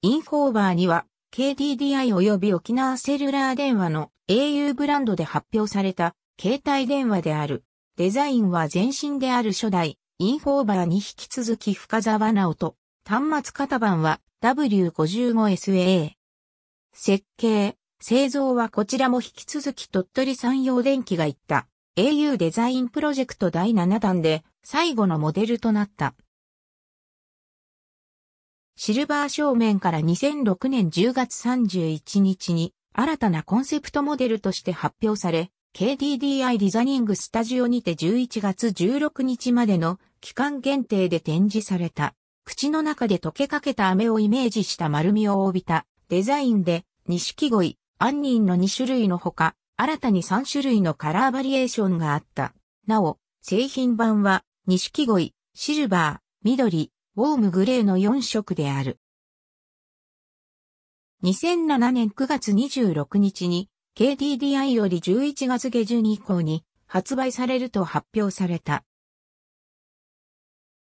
インフォーバーには、KDDI 及び沖縄セルラー電話の au ブランドで発表された携帯電話である。デザインは前身である初代インフォーバーに引き続き深沢直人。端末型番は W55SA。設計、製造はこちらも引き続き鳥取産業電機が行った au デザインプロジェクト第7弾で最後のモデルとなった。シルバー正面から2006年10月31日に新たなコンセプトモデルとして発表され、KDDI ディザニングスタジオにて11月16日までの期間限定で展示された、口の中で溶けかけた飴をイメージした丸みを帯びたデザインで、錦鯉、杏仁の2種類のほか、新たに3種類のカラーバリエーションがあった。なお、製品版は、錦鯉、シルバー、緑、ウォームグレーの4色である。2007年9月26日に KDDI より11月下旬以降に発売されると発表された。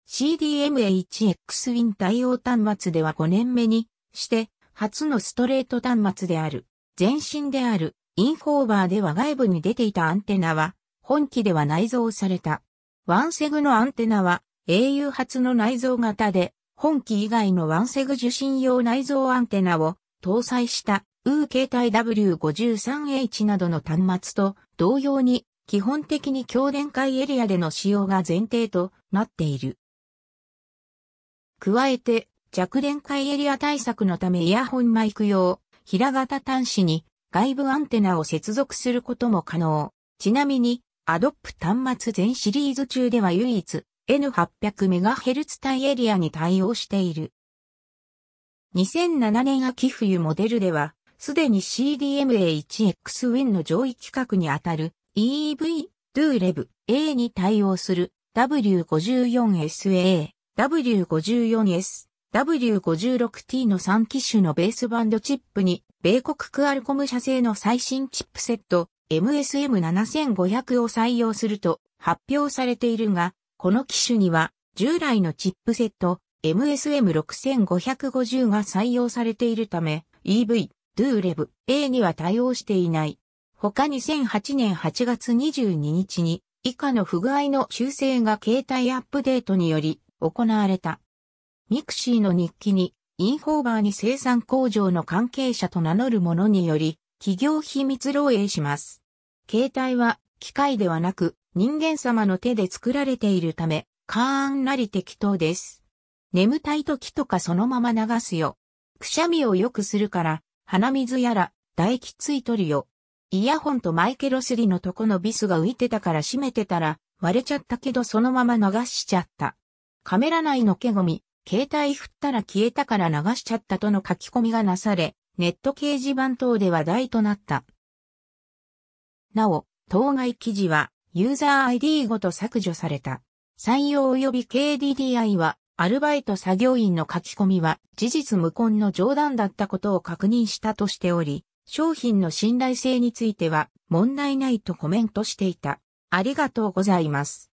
c d m h 1 x ウィン対応端末では5年目にして初のストレート端末である。前身であるインフォーバーでは外部に出ていたアンテナは本機では内蔵された。ワンセグのアンテナは au 発の内蔵型で、本機以外のワンセグ受信用内蔵アンテナを搭載した U 携帯 W53H などの端末と同様に基本的に強電解エリアでの使用が前提となっている。加えて弱電解エリア対策のためイヤホンマイク用平型端子に外部アンテナを接続することも可能。ちなみに Adobe 端末全シリーズ中では唯一 N800MHz 帯エリアに対応している。2007年秋冬モデルでは、すでに CDMA1XWIN の上位規格にあたる EEV、DoLev、A に対応する W54SA、W54S、W56T の3機種のベースバンドチップに、米国クアルコム社製の最新チップセット MSM7500 を採用すると発表されているが、この機種には従来のチップセット MSM6550 が採用されているため EV、d o ー e v A には対応していない。他2008年8月22日に以下の不具合の修正が携帯アップデートにより行われた。ミクシーの日記にインフォーバーに生産工場の関係者と名乗る者により企業秘密漏洩します。携帯は機械ではなく人間様の手で作られているため、かーんなり適当です。眠たい時とかそのまま流すよ。くしゃみを良くするから、鼻水やら、唾液ついとるよ。イヤホンとマイケロスリのとこのビスが浮いてたから閉めてたら、割れちゃったけどそのまま流しちゃった。カメラ内の毛ゴミ、携帯振ったら消えたから流しちゃったとの書き込みがなされ、ネット掲示板等で話題となった。なお、当該記事は、ユーザー ID ごと削除された。採用及び KDDI は、アルバイト作業員の書き込みは事実無根の冗談だったことを確認したとしており、商品の信頼性については問題ないとコメントしていた。ありがとうございます。